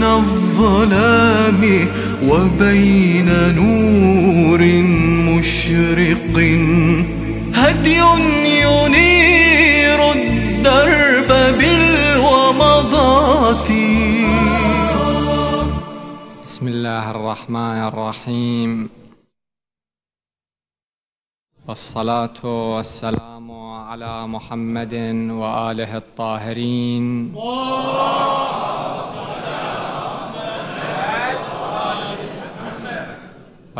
بين الظلام وبين نور مشرق هدي ينير الدرب بالومضات بسم الله الرحمن الرحيم والصلاة والسلام على محمد وآله الطاهرين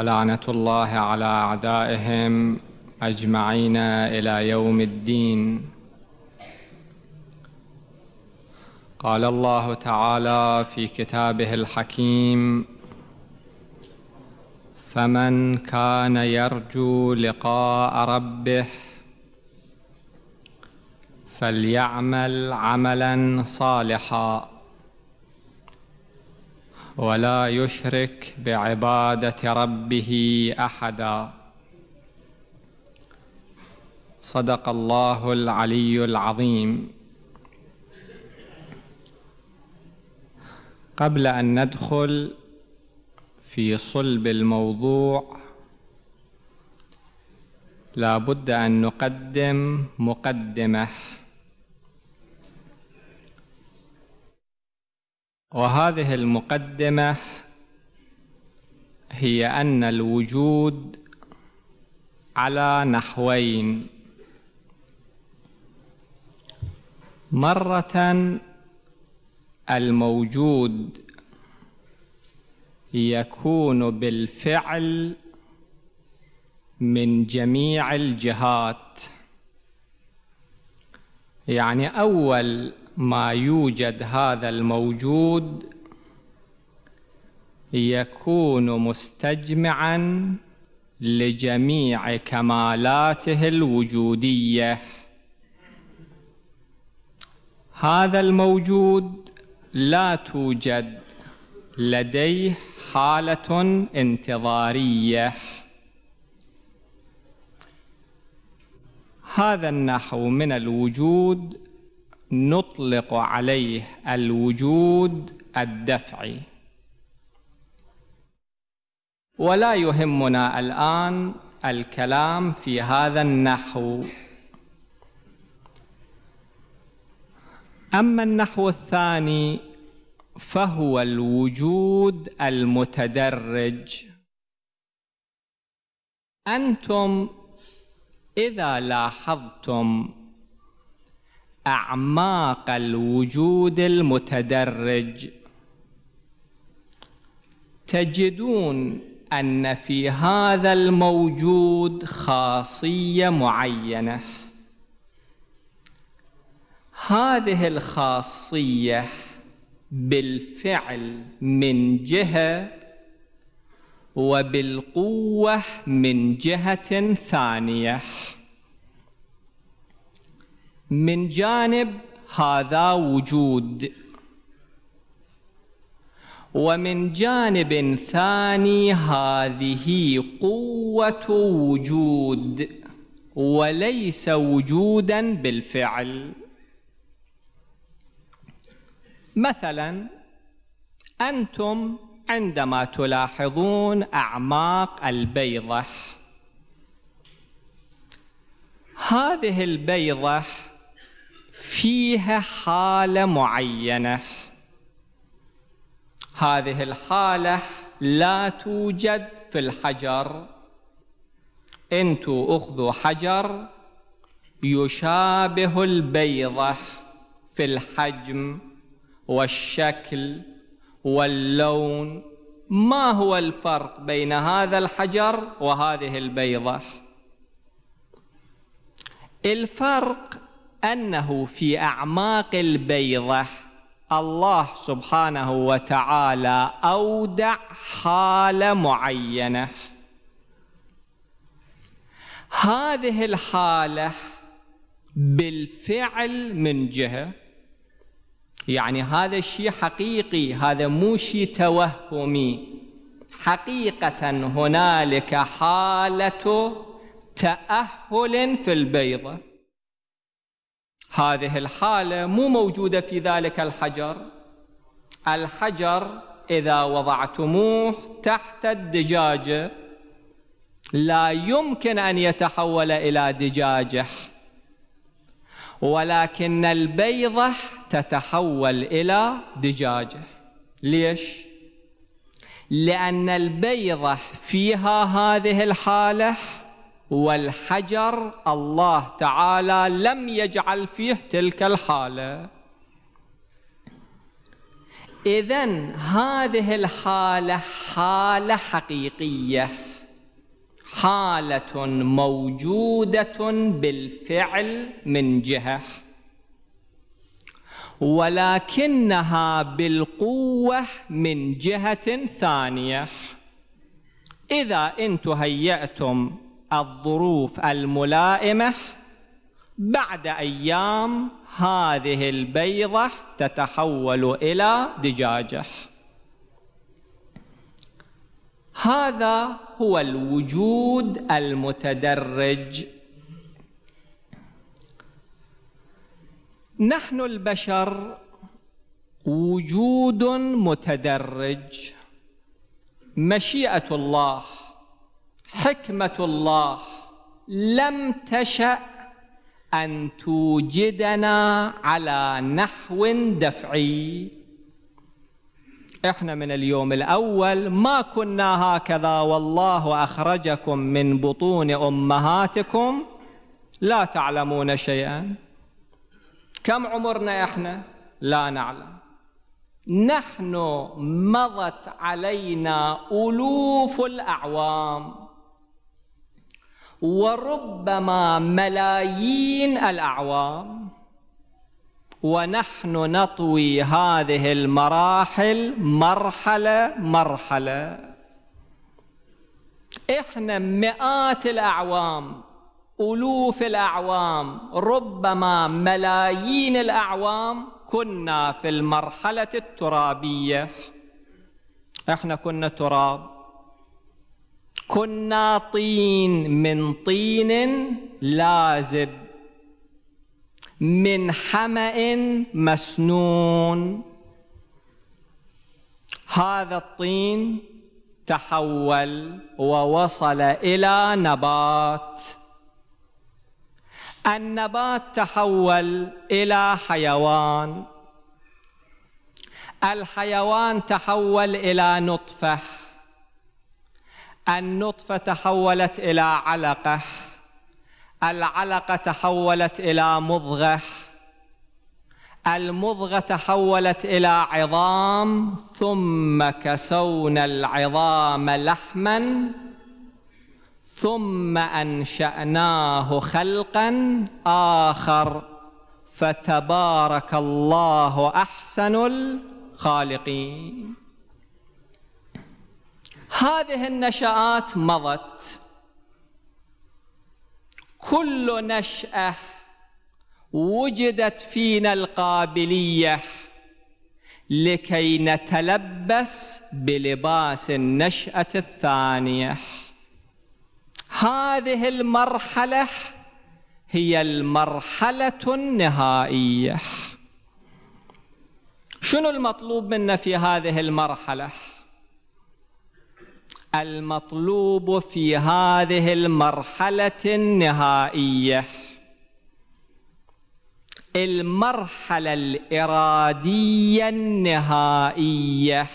ولعنة الله على أعدائهم أجمعين إلى يوم الدين قال الله تعالى في كتابه الحكيم فمن كان يرجو لقاء ربه فليعمل عملا صالحا ولا يشرك بعبادة ربه أحدا صدق الله العلي العظيم قبل أن ندخل في صلب الموضوع لا بد أن نقدم مقدمه وهذه المقدمة هي أن الوجود على نحوين مرة الموجود يكون بالفعل من جميع الجهات يعني أول ما يوجد هذا الموجود يكون مستجمعا لجميع كمالاته الوجوديه هذا الموجود لا توجد لديه حاله انتظاريه هذا النحو من الوجود نطلق عليه الوجود الدفعي ولا يهمنا الآن الكلام في هذا النحو أما النحو الثاني فهو الوجود المتدرج أنتم إذا لاحظتم أعماق الوجود المتدرج تجدون أن في هذا الموجود خاصية معينة هذه الخاصية بالفعل من جهة وبالقوة من جهة ثانية من جانب هذا وجود ومن جانب ثاني هذه قوة وجود وليس وجودا بالفعل مثلا أنتم عندما تلاحظون أعماق البيضة هذه البيضة فيها حالة معينة هذه الحالة لا توجد في الحجر انتوا اخذوا حجر يشابه البيضة في الحجم والشكل واللون ما هو الفرق بين هذا الحجر وهذه البيضة الفرق أنه في أعماق البيضة الله سبحانه وتعالى أودع حالة معينة هذه الحالة بالفعل من جهة يعني هذا الشيء حقيقي هذا مو شيء توهمي حقيقة هنالك حالة تأهل في البيضة هذه الحالة مو موجودة في ذلك الحجر الحجر إذا وضعتموه تحت الدجاجة لا يمكن أن يتحول إلى دجاجة ولكن البيضة تتحول إلى دجاجة ليش؟ لأن البيضة فيها هذه الحالة والحجر الله تعالى لم يجعل فيه تلك الحالة إذا هذه الحالة حالة حقيقية حالة موجودة بالفعل من جهة ولكنها بالقوة من جهة ثانية إذا أنتم هيأتم الظروف الملائمة بعد أيام هذه البيضة تتحول إلى دجاجة هذا هو الوجود المتدرج نحن البشر وجود متدرج مشيئة الله حكمة الله لم تشأ أن توجدنا على نحو دفعي احنا من اليوم الأول ما كنا هكذا والله أخرجكم من بطون أمهاتكم لا تعلمون شيئا كم عمرنا احنا لا نعلم نحن مضت علينا ألوف الأعوام وربما ملايين الأعوام ونحن نطوي هذه المراحل مرحلة مرحلة إحنا مئات الأعوام ألوف الأعوام ربما ملايين الأعوام كنا في المرحلة الترابية إحنا كنا تراب كنا طين من طين لازب من حمأ مسنون هذا الطين تحول ووصل إلى نبات النبات تحول إلى حيوان الحيوان تحول إلى نطفه النطفة تحولت إلى علقة العلقة تحولت إلى مضغة المضغة تحولت إلى عظام ثم كسونا العظام لحما ثم أنشأناه خلقا آخر فتبارك الله أحسن الخالقين هذه النشآت مضت كل نشأة وجدت فينا القابلية لكي نتلبس بلباس النشأة الثانية هذه المرحلة هي المرحلة النهائية شنو المطلوب منا في هذه المرحلة؟ المطلوب في هذه المرحلة النهائية المرحلة الإرادية النهائية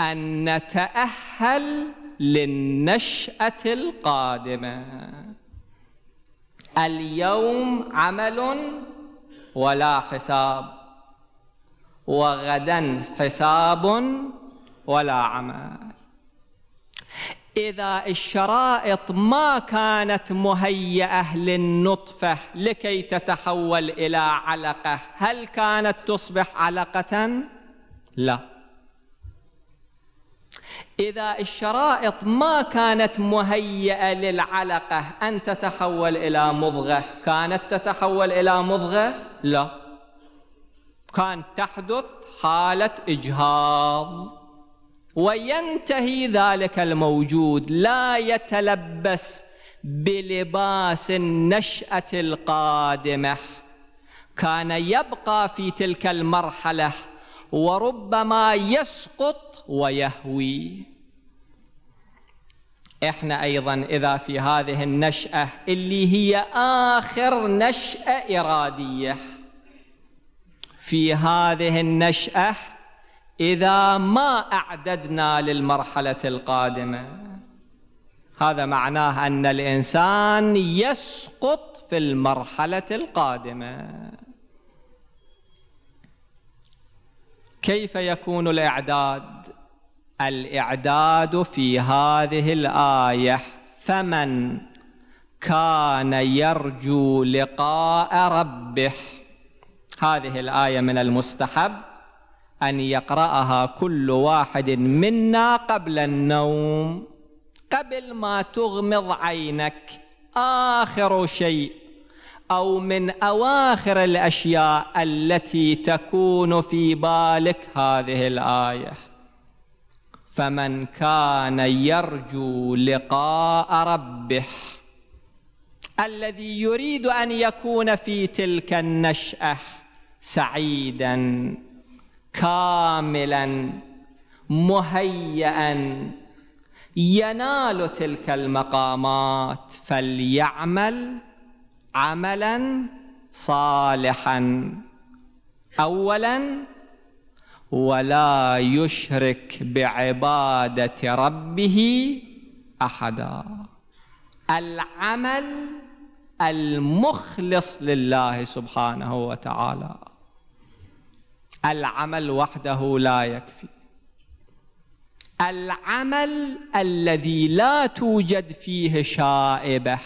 أن نتأهل للنشأة القادمة اليوم عمل ولا حساب وغدا حساب ولا عمل إذا الشرائط ما كانت مهيئة للنطفة لكي تتحول إلى علقة هل كانت تصبح علقة؟ لا إذا الشرائط ما كانت مهيئة للعلقة أن تتحول إلى مضغة كانت تتحول إلى مضغة؟ لا كان تحدث حالة إجهاض وينتهي ذلك الموجود لا يتلبس بلباس النشأة القادمة كان يبقى في تلك المرحلة وربما يسقط ويهوي احنا ايضا اذا في هذه النشأة اللي هي اخر نشأة ارادية في هذه النشأة إذا ما أعددنا للمرحلة القادمة هذا معناه أن الإنسان يسقط في المرحلة القادمة كيف يكون الإعداد؟ الإعداد في هذه الآية فمن كان يرجو لقاء ربه هذه الآية من المستحب أن يقرأها كل واحد منا قبل النوم قبل ما تغمض عينك آخر شيء أو من أواخر الأشياء التي تكون في بالك هذه الآية فمن كان يرجو لقاء ربه الذي يريد أن يكون في تلك النشأة سعيداً كاملا مهيئا ينال تلك المقامات فليعمل عملا صالحا اولا ولا يشرك بعباده ربه احدا العمل المخلص لله سبحانه وتعالى العمل وحده لا يكفي العمل الذي لا توجد فيه شائبه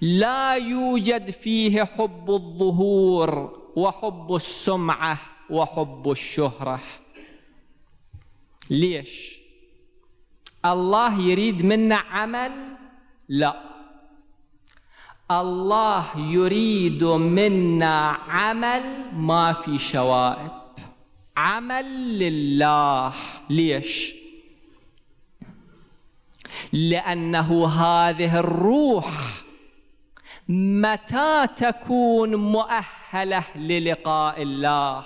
لا يوجد فيه حب الظهور وحب السمعه وحب الشهره ليش الله يريد منا عمل لا الله يريد منا عمل ما في شوائب عمل لله ليش لانه هذه الروح متى تكون مؤهله للقاء الله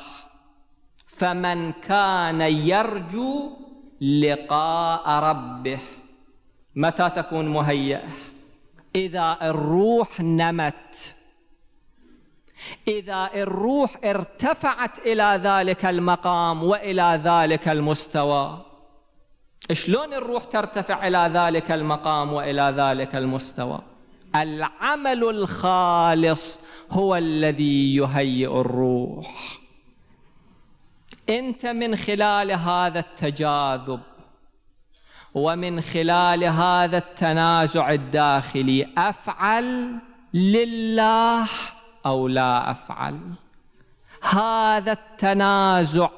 فمن كان يرجو لقاء ربه متى تكون مهيئه اذا الروح نمت اذا الروح ارتفعت الى ذلك المقام والى ذلك المستوى شلون الروح ترتفع الى ذلك المقام والى ذلك المستوى العمل الخالص هو الذي يهيئ الروح انت من خلال هذا التجاذب ومن خلال هذا التنازع الداخلي أفعل لله أو لا أفعل هذا التنازع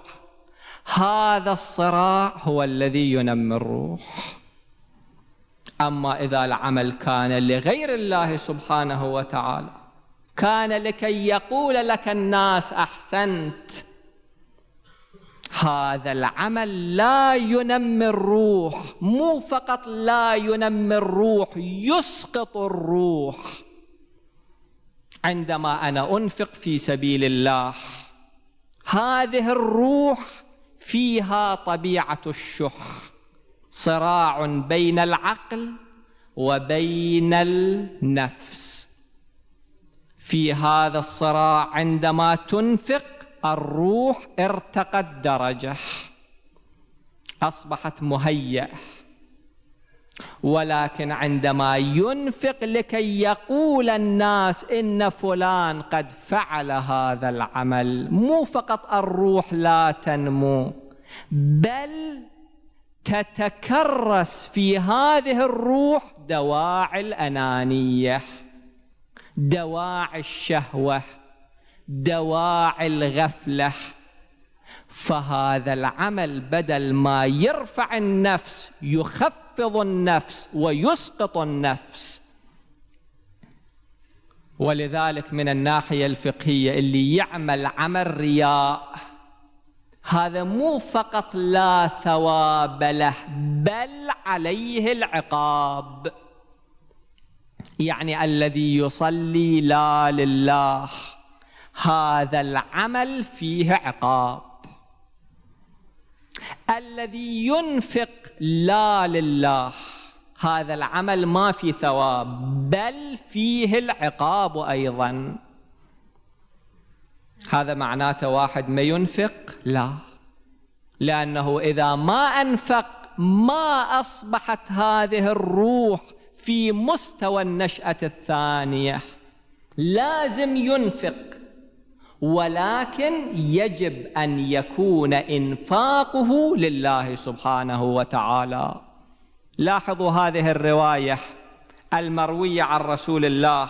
هذا الصراع هو الذي ينمي الروح أما إذا العمل كان لغير الله سبحانه وتعالى كان لكي يقول لك الناس أحسنت هذا العمل لا ينمي الروح مو فقط لا ينمي الروح يسقط الروح عندما انا انفق في سبيل الله هذه الروح فيها طبيعه الشح صراع بين العقل وبين النفس في هذا الصراع عندما تنفق الروح ارتقت درجة أصبحت مهيئة ولكن عندما ينفق لكي يقول الناس إن فلان قد فعل هذا العمل مو فقط الروح لا تنمو بل تتكرس في هذه الروح دواعي الأنانية دواعي الشهوة دواعي الغفله فهذا العمل بدل ما يرفع النفس يخفض النفس ويسقط النفس ولذلك من الناحيه الفقهيه اللي يعمل عمل رياء هذا مو فقط لا ثواب له بل عليه العقاب يعني الذي يصلي لا لله هذا العمل فيه عقاب الذي ينفق لا لله هذا العمل ما في ثواب بل فيه العقاب أيضا هذا معناته واحد ما ينفق لا لأنه إذا ما أنفق ما أصبحت هذه الروح في مستوى النشأة الثانية لازم ينفق ولكن يجب أن يكون إنفاقه لله سبحانه وتعالى لاحظوا هذه الرواية المروية عن رسول الله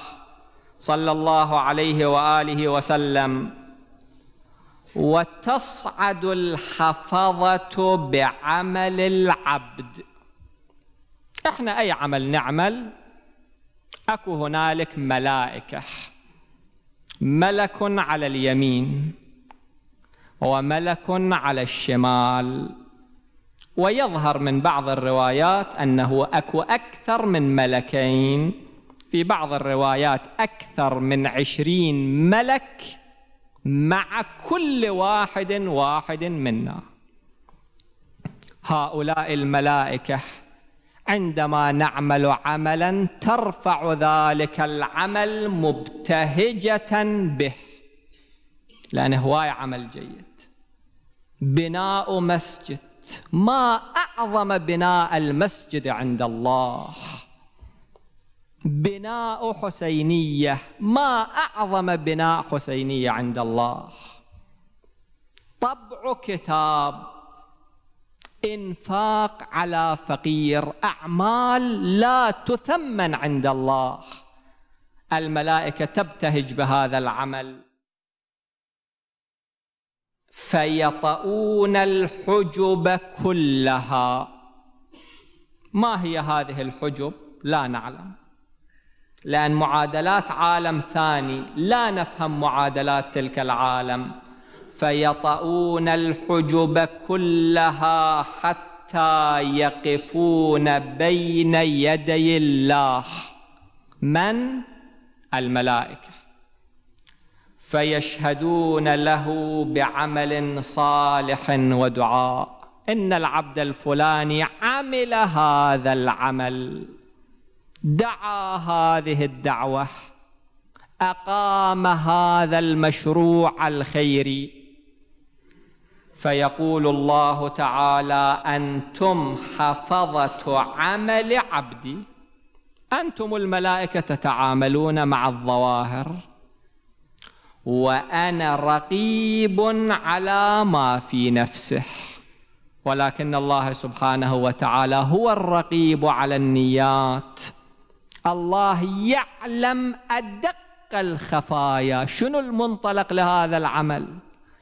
صلى الله عليه وآله وسلم وتصعد الحفظة بعمل العبد احنا أي عمل نعمل أكو هنالك ملائكة ملك على اليمين وملك على الشمال ويظهر من بعض الروايات أنه أكو أكثر من ملكين في بعض الروايات أكثر من عشرين ملك مع كل واحد واحد منا هؤلاء الملائكة عندما نعمل عملا ترفع ذلك العمل مبتهجة به لأن هواي عمل جيد بناء مسجد ما أعظم بناء المسجد عند الله بناء حسينية ما أعظم بناء حسينية عند الله طبع كتاب انفاق على فقير اعمال لا تثمن عند الله الملائكه تبتهج بهذا العمل فيطؤون الحجب كلها ما هي هذه الحجب لا نعلم لان معادلات عالم ثاني لا نفهم معادلات تلك العالم فيطؤون الحجب كلها حتى يقفون بين يدي الله من الملائكه فيشهدون له بعمل صالح ودعاء ان العبد الفلاني عمل هذا العمل دعا هذه الدعوه اقام هذا المشروع الخيري فيقول الله تعالى أنتم حفظة عمل عبدي أنتم الملائكة تتعاملون مع الظواهر وأنا رقيب على ما في نفسه ولكن الله سبحانه وتعالى هو الرقيب على النيات الله يعلم أدق الخفايا شنو المنطلق لهذا العمل؟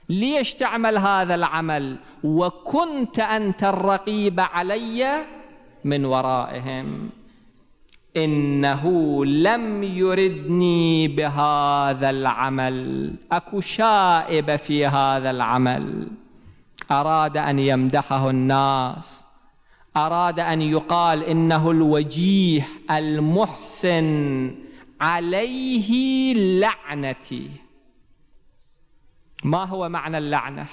ليش تعمل هذا العمل وكنت أنت الرقيب علي من ورائهم إنه لم يردني بهذا العمل أكو شائبة في هذا العمل أراد أن يمدحه الناس أراد أن يقال إنه الوجيه المحسن عليه لعنتي ما هو معنى اللعنة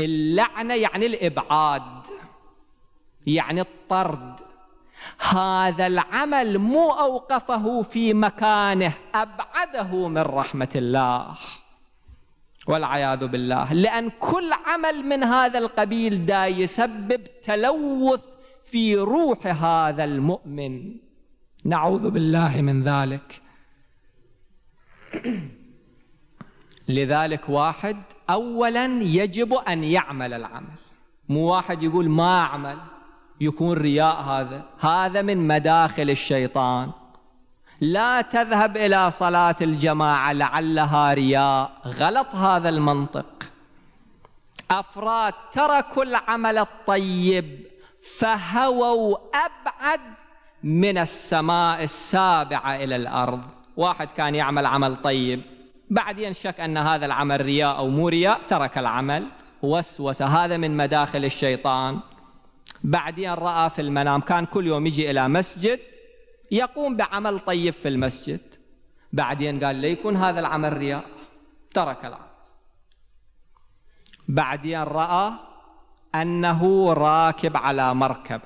اللعنة يعني الإبعاد يعني الطرد هذا العمل مو أوقفه في مكانه أبعده من رحمة الله والعياذ بالله لأن كل عمل من هذا القبيل دا يسبب تلوث في روح هذا المؤمن نعوذ بالله من ذلك لذلك واحد اولا يجب ان يعمل العمل مو واحد يقول ما اعمل يكون رياء هذا هذا من مداخل الشيطان لا تذهب الى صلاه الجماعه لعلها رياء غلط هذا المنطق افراد تركوا العمل الطيب فهووا ابعد من السماء السابعه الى الارض واحد كان يعمل عمل طيب بعدين شك أن هذا العمل رياء أو مو رياء ترك العمل وسوس هذا من مداخل الشيطان بعدين رأى في المنام كان كل يوم يجي إلى مسجد يقوم بعمل طيب في المسجد بعدين قال ليكون هذا العمل رياء ترك العمل بعدين رأى أنه راكب على مركبة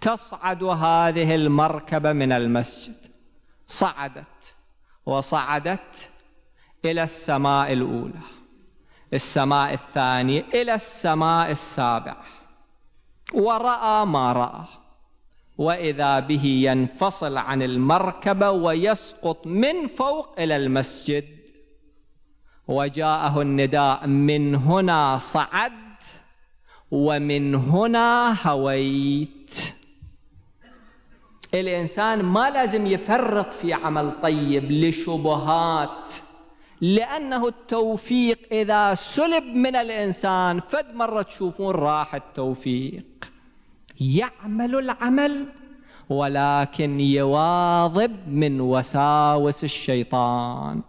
تصعد هذه المركبة من المسجد صعدت وصعدت إلى السماء الأولى السماء الثانية إلى السماء السابعة ورأى ما رأى وإذا به ينفصل عن المركبة ويسقط من فوق إلى المسجد وجاءه النداء من هنا صعد ومن هنا هويت الإنسان ما لازم يفرط في عمل طيب لشبهات لأنه التوفيق إذا سلب من الإنسان فد مرة تشوفون راح التوفيق يعمل العمل ولكن يواظب من وساوس الشيطان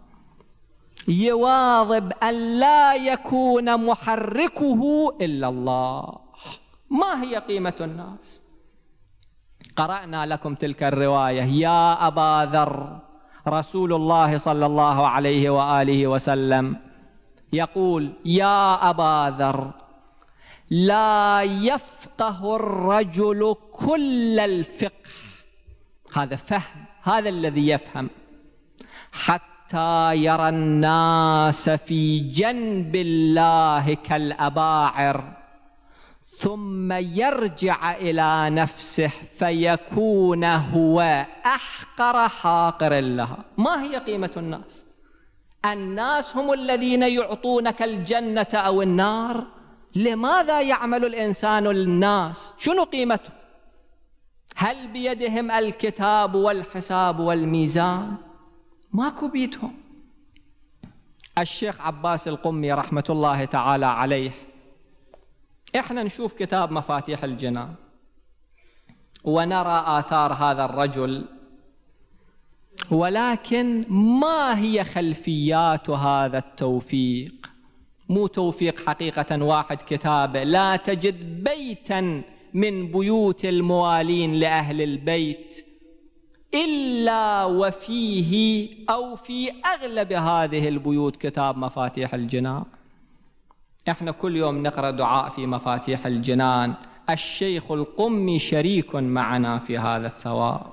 يواظب ألا يكون محركه إلا الله ما هي قيمة الناس قرانا لكم تلك الروايه يا ابا ذر رسول الله صلى الله عليه واله وسلم يقول يا ابا ذر لا يفقه الرجل كل الفقه هذا فهم هذا الذي يفهم حتى يرى الناس في جنب الله كالاباعر ثم يرجع إلى نفسه فيكون هو أحقر حاقر لها ما هي قيمة الناس الناس هم الذين يعطونك الجنة أو النار لماذا يعمل الإنسان الناس شنو قيمته هل بيدهم الكتاب والحساب والميزان ماكو بيدهم الشيخ عباس القمي رحمة الله تعالى عليه احنا نشوف كتاب مفاتيح الجنان ونرى آثار هذا الرجل ولكن ما هي خلفيات هذا التوفيق مو توفيق حقيقة واحد كتابه لا تجد بيتا من بيوت الموالين لأهل البيت إلا وفيه أو في أغلب هذه البيوت كتاب مفاتيح الجنان احنا كل يوم نقرأ دعاء في مفاتيح الجنان الشيخ القمي شريك معنا في هذا الثواب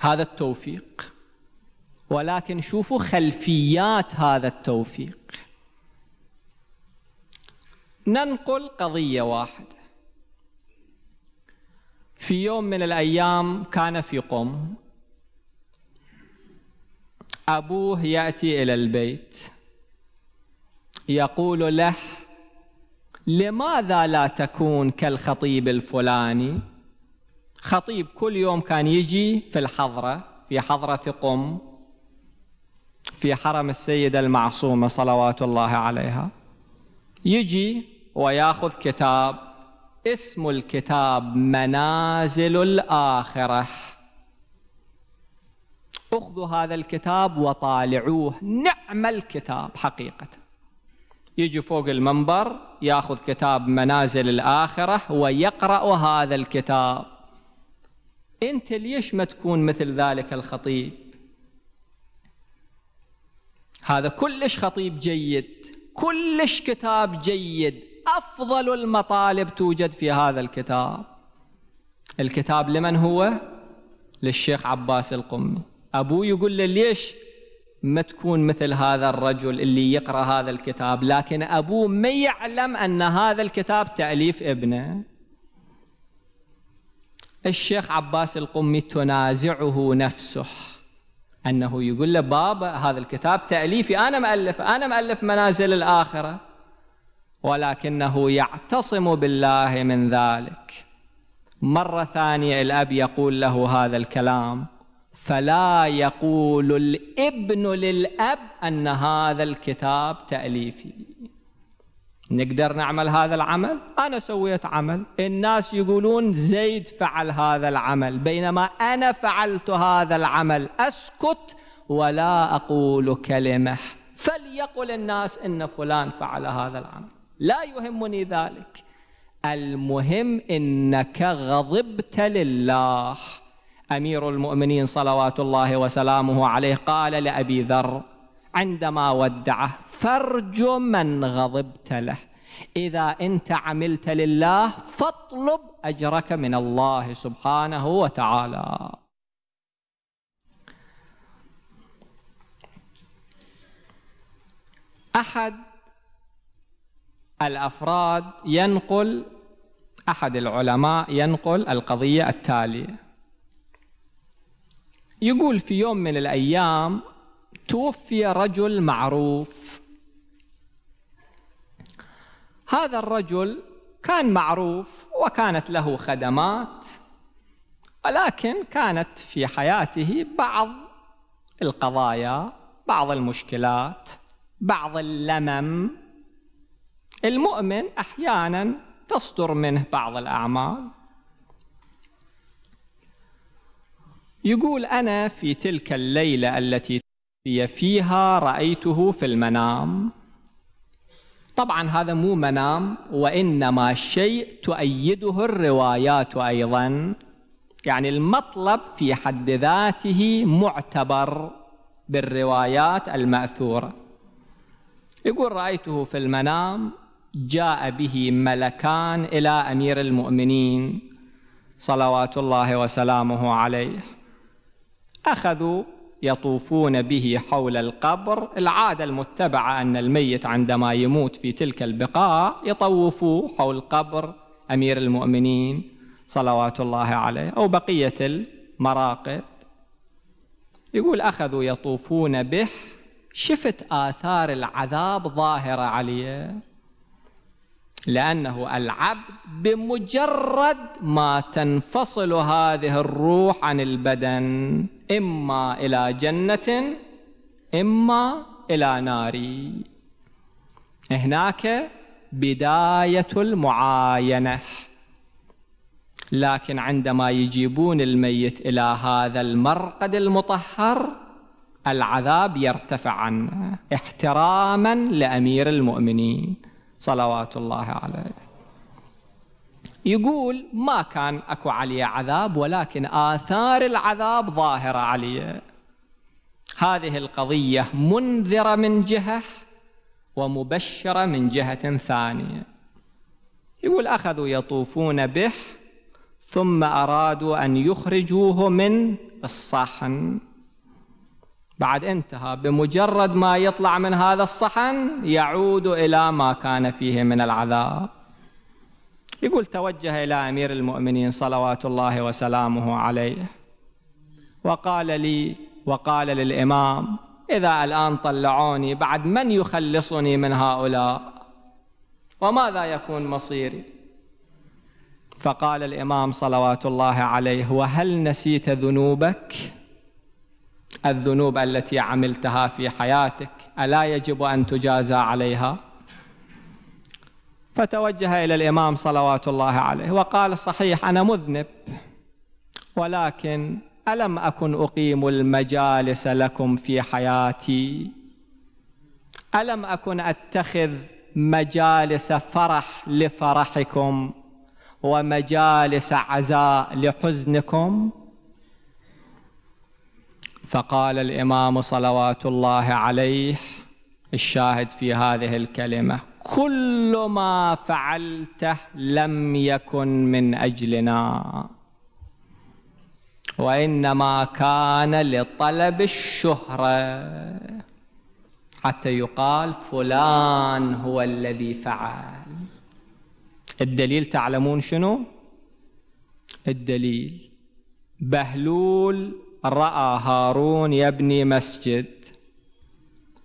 هذا التوفيق ولكن شوفوا خلفيات هذا التوفيق ننقل قضية واحدة في يوم من الأيام كان في قم أبوه يأتي إلى البيت يقول له لماذا لا تكون كالخطيب الفلاني خطيب كل يوم كان يجي في الحضرة في حضرة قم في حرم السيدة المعصومة صلوات الله عليها يجي وياخذ كتاب اسم الكتاب منازل الآخرة اخذوا هذا الكتاب وطالعوه نعم الكتاب حقيقة يجي فوق المنبر ياخذ كتاب منازل الآخرة ويقرأ هذا الكتاب أنت ليش ما تكون مثل ذلك الخطيب هذا كلش خطيب جيد كلش كتاب جيد أفضل المطالب توجد في هذا الكتاب الكتاب لمن هو؟ للشيخ عباس القمي أبوه يقول له ليش ما تكون مثل هذا الرجل اللي يقرأ هذا الكتاب لكن أبوه ما يعلم أن هذا الكتاب تأليف ابنه الشيخ عباس القمي تنازعه نفسه أنه يقول له بابا هذا الكتاب تأليفي أنا مؤلف أنا مؤلف منازل الآخرة ولكنه يعتصم بالله من ذلك مرة ثانية الأب يقول له هذا الكلام فلا يقول الابن للأب أن هذا الكتاب تأليفي نقدر نعمل هذا العمل أنا سويت عمل الناس يقولون زيد فعل هذا العمل بينما أنا فعلت هذا العمل أسكت ولا أقول كلمة فليقل الناس إن فلان فعل هذا العمل لا يهمني ذلك المهم إنك غضبت لله أمير المؤمنين صلوات الله وسلامه عليه قال لأبي ذر عندما ودعه فرج من غضبت له إذا أنت عملت لله فاطلب أجرك من الله سبحانه وتعالى أحد الأفراد ينقل أحد العلماء ينقل القضية التالية يقول في يوم من الأيام توفي رجل معروف هذا الرجل كان معروف وكانت له خدمات ولكن كانت في حياته بعض القضايا بعض المشكلات بعض اللمم المؤمن احيانا تصدر منه بعض الاعمال يقول أنا في تلك الليلة التي توفي فيها رأيته في المنام طبعا هذا مو منام وإنما شيء تؤيده الروايات أيضا يعني المطلب في حد ذاته معتبر بالروايات المأثورة يقول رأيته في المنام جاء به ملكان إلى أمير المؤمنين صلوات الله وسلامه عليه أخذوا يطوفون به حول القبر العادة المتبعة أن الميت عندما يموت في تلك البقاع يطوفوا حول قبر أمير المؤمنين صلوات الله عليه أو بقية المراقد يقول أخذوا يطوفون به شفت آثار العذاب ظاهرة عليه لأنه العبد بمجرد ما تنفصل هذه الروح عن البدن إما إلى جنة إما إلى نار هناك بداية المعاينة لكن عندما يجيبون الميت إلى هذا المرقد المطهر العذاب يرتفع عنه احتراما لأمير المؤمنين صلوات الله عليه يقول ما كان اكو علي عذاب ولكن آثار العذاب ظاهرة علي هذه القضية منذرة من جهة ومبشرة من جهة ثانية يقول أخذوا يطوفون به ثم أرادوا أن يخرجوه من الصحن بعد انتهى بمجرد ما يطلع من هذا الصحن يعود إلى ما كان فيه من العذاب يقول توجه إلى أمير المؤمنين صلوات الله وسلامه عليه وقال لي وقال للإمام إذا الآن طلعوني بعد من يخلصني من هؤلاء وماذا يكون مصيري فقال الإمام صلوات الله عليه وهل نسيت ذنوبك؟ الذنوب التي عملتها في حياتك ألا يجب أن تجازى عليها؟ فتوجه إلى الإمام صلوات الله عليه وقال صحيح أنا مذنب ولكن ألم أكن أقيم المجالس لكم في حياتي ألم أكن أتخذ مجالس فرح لفرحكم ومجالس عزاء لحزنكم فقال الإمام صلوات الله عليه الشاهد في هذه الكلمة كل ما فعلته لم يكن من أجلنا وإنما كان لطلب الشهرة حتى يقال فلان هو الذي فعل الدليل تعلمون شنو؟ الدليل بهلول رأى هارون يبني مسجد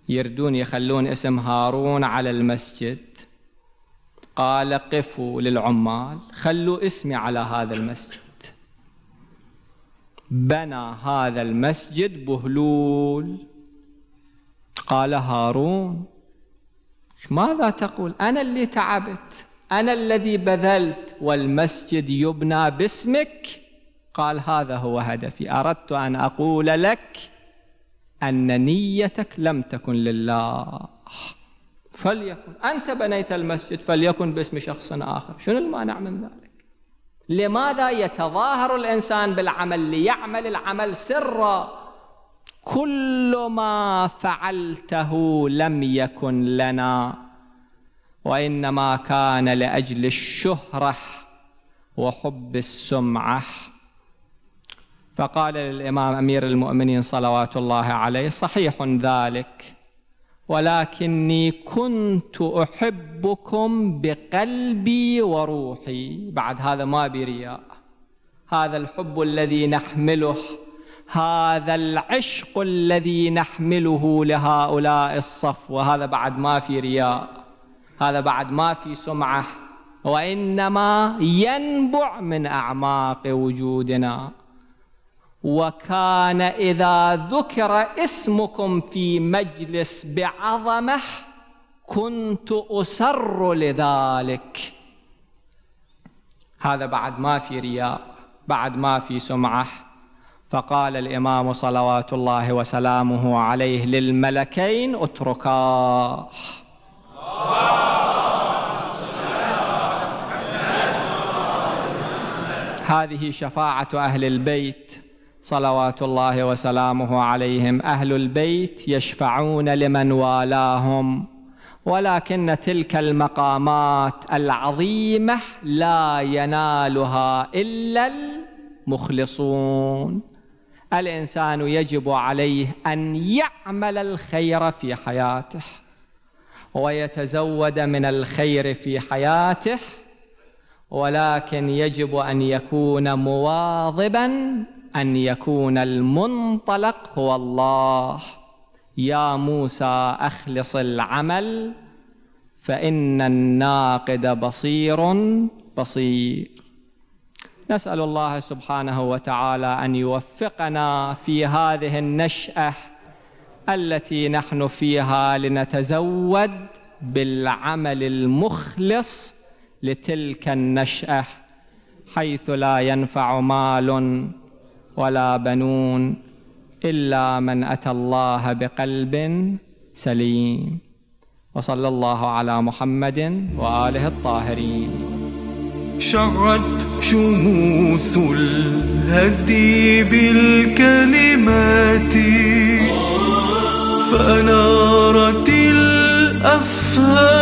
يردون يخلون اسم هارون على المسجد قال قفوا للعمال خلوا اسمي على هذا المسجد بنى هذا المسجد بهلول قال هارون ماذا تقول أنا اللي تعبت أنا الذي بذلت والمسجد يبنى باسمك قال هذا هو هدفي أردت أن أقول لك أن نيتك لم تكن لله فليكن أنت بنيت المسجد فليكن باسم شخص آخر شنو المانع من ذلك لماذا يتظاهر الإنسان بالعمل ليعمل العمل سرا كل ما فعلته لم يكن لنا وإنما كان لأجل الشهرة وحب السمعه فقال للإمام أمير المؤمنين صلوات الله عليه صحيح ذلك ولكني كنت أحبكم بقلبي وروحي بعد هذا ما برياء هذا الحب الذي نحمله هذا العشق الذي نحمله لهؤلاء الصفوة هذا بعد ما في رياء هذا بعد ما في سمعة وإنما ينبع من أعماق وجودنا وكان إذا ذكر اسمكم في مجلس بعظمه كنت أسر لذلك هذا بعد ما في رياء بعد ما في سمعة فقال الإمام صلوات الله وسلامه عليه للملكين اتركاه هذه شفاعة أهل البيت صلوات الله وسلامه عليهم أهل البيت يشفعون لمن والاهم ولكن تلك المقامات العظيمة لا ينالها إلا المخلصون الإنسان يجب عليه أن يعمل الخير في حياته ويتزود من الخير في حياته ولكن يجب أن يكون مواظبا أن يكون المنطلق هو الله يا موسى أخلص العمل فإن الناقد بصير بصير نسأل الله سبحانه وتعالى أن يوفقنا في هذه النشأة التي نحن فيها لنتزود بالعمل المخلص لتلك النشأة حيث لا ينفع مال ولا بنون إلا من أتى الله بقلب سليم وصلى الله على محمد وآله الطاهرين شعت شموس الهدي بالكلمات فأنارت الأفهام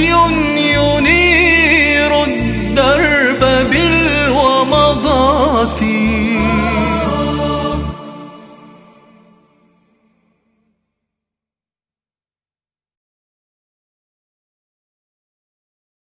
هدي ينيب